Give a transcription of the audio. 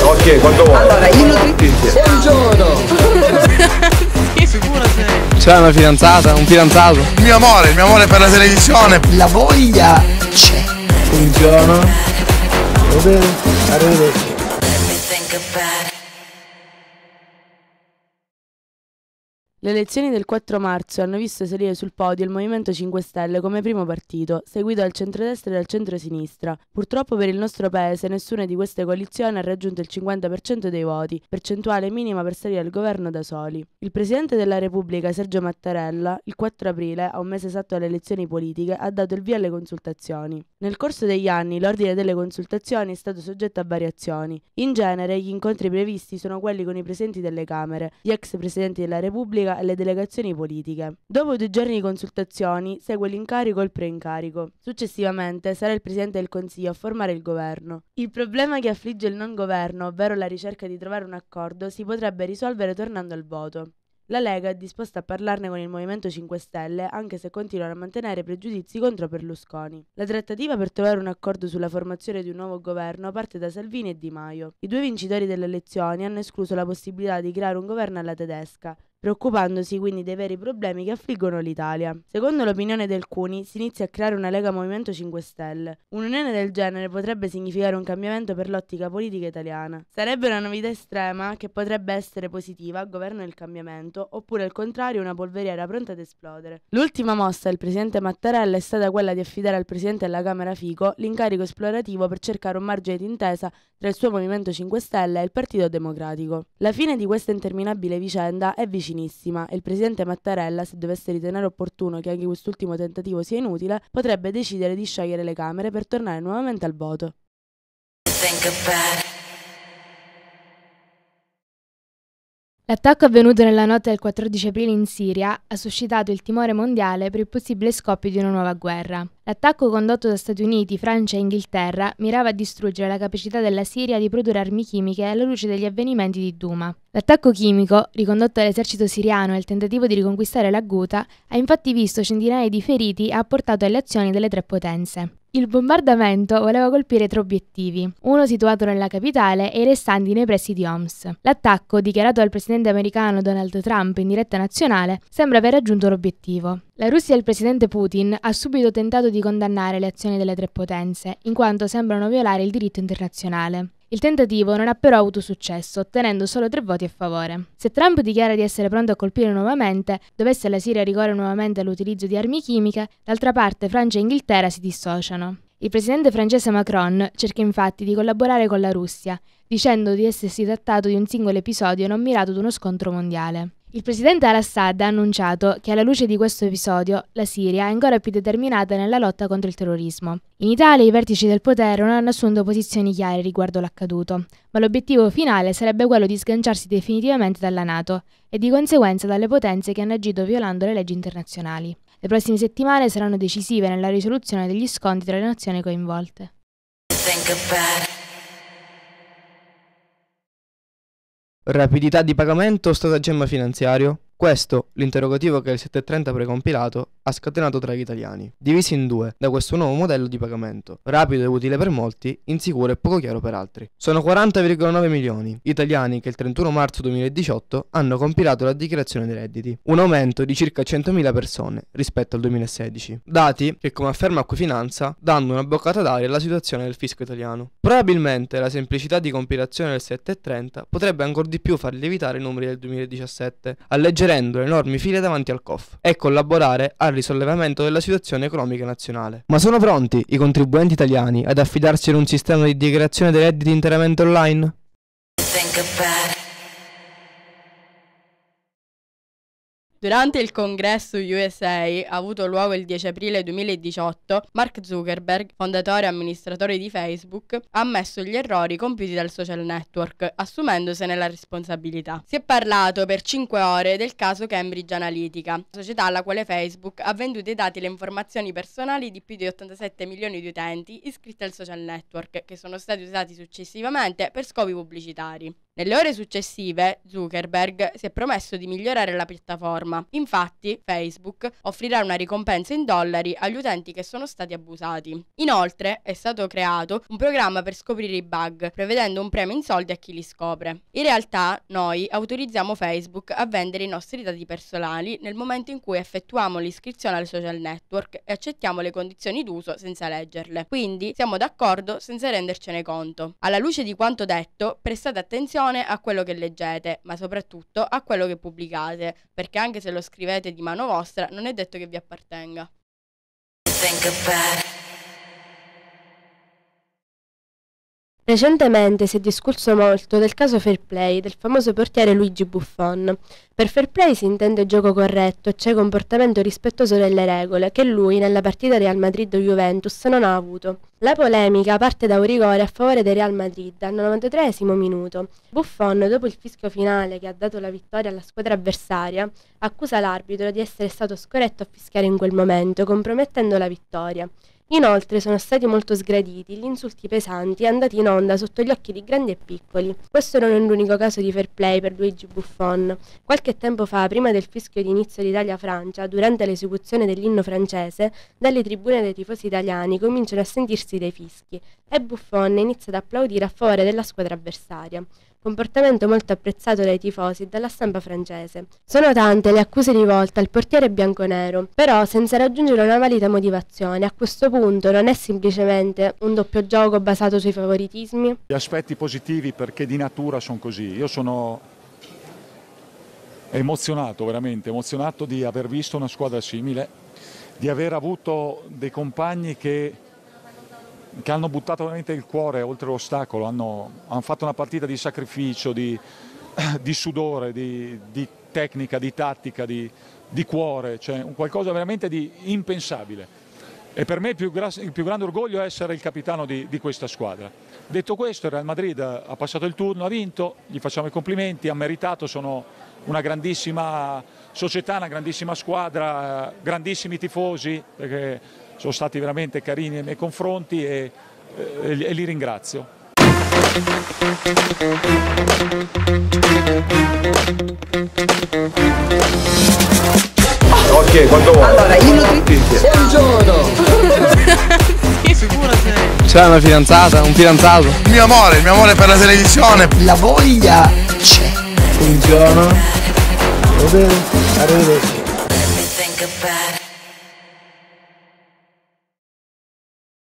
Ok, quanto vuoi. Allora, io nutrizio. Buongiorno. sì, sicura sei. C'è una fidanzata, un fidanzato. Il mio amore, il mio amore per la televisione. La voglia c'è. Buongiorno. Va bene, arrivederci. Le elezioni del 4 marzo hanno visto salire sul podio il Movimento 5 Stelle come primo partito, seguito dal centrodestra e dal centrosinistra. Purtroppo per il nostro paese nessuna di queste coalizioni ha raggiunto il 50% dei voti, percentuale minima per salire al governo da soli. Il Presidente della Repubblica, Sergio Mattarella, il 4 aprile, a un mese esatto alle elezioni politiche, ha dato il via alle consultazioni. Nel corso degli anni l'ordine delle consultazioni è stato soggetto a variazioni. In genere gli incontri previsti sono quelli con i presidenti delle Camere, gli ex presidenti della Repubblica politica alle delegazioni politiche. Dopo due giorni di consultazioni segue l'incarico e il preincarico. Successivamente sarà il Presidente del Consiglio a formare il governo. Il problema che affligge il non governo, ovvero la ricerca di trovare un accordo, si potrebbe risolvere tornando al voto. La Lega è disposta a parlarne con il Movimento 5 Stelle, anche se continuano a mantenere pregiudizi contro Berlusconi. La trattativa per trovare un accordo sulla formazione di un nuovo governo parte da Salvini e Di Maio. I due vincitori delle elezioni hanno escluso la possibilità di creare un governo alla tedesca, preoccupandosi quindi dei veri problemi che affliggono l'Italia. Secondo l'opinione di alcuni, si inizia a creare una Lega Movimento 5 Stelle. Un'unione del genere potrebbe significare un cambiamento per l'ottica politica italiana. Sarebbe una novità estrema che potrebbe essere positiva, governo del cambiamento, oppure al contrario una polveriera pronta ad esplodere. L'ultima mossa del presidente Mattarella è stata quella di affidare al presidente della Camera Fico l'incarico esplorativo per cercare un margine d'intesa tra il suo Movimento 5 Stelle e il Partito Democratico. La fine di questa interminabile vicenda è vicina vicinissima e il presidente Mattarella, se dovesse ritenere opportuno che anche quest'ultimo tentativo sia inutile, potrebbe decidere di sciogliere le Camere per tornare nuovamente al voto. L'attacco avvenuto nella notte del 14 aprile in Siria ha suscitato il timore mondiale per il possibile scoppio di una nuova guerra. L'attacco condotto da Stati Uniti, Francia e Inghilterra mirava a distruggere la capacità della Siria di produrre armi chimiche alla luce degli avvenimenti di Duma. L'attacco chimico, ricondotto all'esercito siriano e il tentativo di riconquistare la Ghouta, ha infatti visto centinaia di feriti e ha portato alle azioni delle tre potenze. Il bombardamento voleva colpire tre obiettivi, uno situato nella capitale e i restanti nei pressi di Homs. L'attacco, dichiarato dal presidente americano Donald Trump in diretta nazionale, sembra aver raggiunto l'obiettivo. La Russia e il presidente Putin ha subito tentato di condannare le azioni delle tre potenze, in quanto sembrano violare il diritto internazionale. Il tentativo non ha però avuto successo, ottenendo solo tre voti a favore. Se Trump dichiara di essere pronto a colpire nuovamente, dovesse la Siria ricorrere nuovamente all'utilizzo di armi chimiche, d'altra parte Francia e Inghilterra si dissociano. Il presidente francese Macron cerca infatti di collaborare con la Russia, dicendo di essersi trattato di un singolo episodio non mirato ad uno scontro mondiale. Il presidente al-Assad ha annunciato che alla luce di questo episodio la Siria è ancora più determinata nella lotta contro il terrorismo. In Italia i vertici del potere non hanno assunto posizioni chiare riguardo l'accaduto, ma l'obiettivo finale sarebbe quello di sganciarsi definitivamente dalla Nato e di conseguenza dalle potenze che hanno agito violando le leggi internazionali. Le prossime settimane saranno decisive nella risoluzione degli scontri tra le nazioni coinvolte. Rapidità di pagamento o stratagemma finanziario? Questo, l'interrogativo che il 730 precompilato ha scatenato tra gli italiani, divisi in due da questo nuovo modello di pagamento, rapido e utile per molti, insicuro e poco chiaro per altri. Sono 40,9 milioni gli italiani che il 31 marzo 2018 hanno compilato la dichiarazione dei redditi, un aumento di circa 100.000 persone rispetto al 2016. Dati che, come afferma Acquifinanza, danno una boccata d'aria alla situazione del fisco italiano. Probabilmente la semplicità di compilazione del 730 potrebbe ancora di più far lievitare i numeri del 2017, alleggerendo tenendo enormi file davanti al COF e collaborare al risollevamento della situazione economica nazionale. Ma sono pronti i contribuenti italiani ad affidarsi ad un sistema di dichiarazione dei redditi interamente online? Durante il congresso USA avuto luogo il 10 aprile 2018, Mark Zuckerberg, fondatore e amministratore di Facebook, ha ammesso gli errori compiuti dal social network, assumendosene la responsabilità. Si è parlato per 5 ore del caso Cambridge Analytica, società alla quale Facebook ha venduto i dati e le informazioni personali di più di 87 milioni di utenti iscritti al social network, che sono stati usati successivamente per scopi pubblicitari. Nelle ore successive Zuckerberg si è promesso di migliorare la piattaforma. Infatti Facebook offrirà una ricompensa in dollari agli utenti che sono stati abusati. Inoltre è stato creato un programma per scoprire i bug, prevedendo un premio in soldi a chi li scopre. In realtà noi autorizziamo Facebook a vendere i nostri dati personali nel momento in cui effettuiamo l'iscrizione al social network e accettiamo le condizioni d'uso senza leggerle. Quindi siamo d'accordo senza rendercene conto. Alla luce di quanto detto, prestate attenzione attenzione a quello che leggete, ma soprattutto a quello che pubblicate, perché anche se lo scrivete di mano vostra non è detto che vi appartenga. Recentemente si è discusso molto del caso fair play del famoso portiere Luigi Buffon. Per fair play si intende gioco corretto, cioè comportamento rispettoso delle regole, che lui nella partita Real Madrid-Juventus non ha avuto. La polemica parte da un rigore a favore del Real Madrid al 93 minuto. Buffon, dopo il fischio finale che ha dato la vittoria alla squadra avversaria, accusa l'arbitro di essere stato scorretto a fischiare in quel momento, compromettendo la vittoria. Inoltre sono stati molto sgraditi gli insulti pesanti andati in onda sotto gli occhi di grandi e piccoli. Questo non è l'unico caso di fair play per Luigi Buffon. Qualche tempo fa, prima del fischio di inizio d'Italia-Francia, durante l'esecuzione dell'inno francese, dalle tribune dei tifosi italiani cominciano a sentirsi dei fischi e Buffon inizia ad applaudire a favore della squadra avversaria comportamento molto apprezzato dai tifosi e dalla stampa francese. Sono tante le accuse rivolte al portiere bianconero, però senza raggiungere una valida motivazione. A questo punto non è semplicemente un doppio gioco basato sui favoritismi? Gli aspetti positivi perché di natura sono così. Io sono emozionato, veramente emozionato di aver visto una squadra simile, di aver avuto dei compagni che che hanno buttato veramente il cuore oltre l'ostacolo, hanno, hanno fatto una partita di sacrificio, di, di sudore, di, di, tecnica, di tattica, di, di cuore, cioè un qualcosa veramente di impensabile. E per me il più, il più, grande orgoglio è essere il capitano di, di, questa squadra. Detto questo, il Real Madrid ha passato il turno, ha vinto, gli facciamo i complimenti, ha meritato, sono una grandissima società, una grandissima squadra, eh, grandissimi tifosi, perché sono stati veramente carini nei miei confronti e, eh, e, e li ringrazio. Ok, quando vuoi. Allora, io il nutrizionista. Buongiorno. C'è una fidanzata, un fidanzato. Il mio amore, il mio amore per la televisione. La voglia c'è. Buongiorno. Va bene, arrivederci.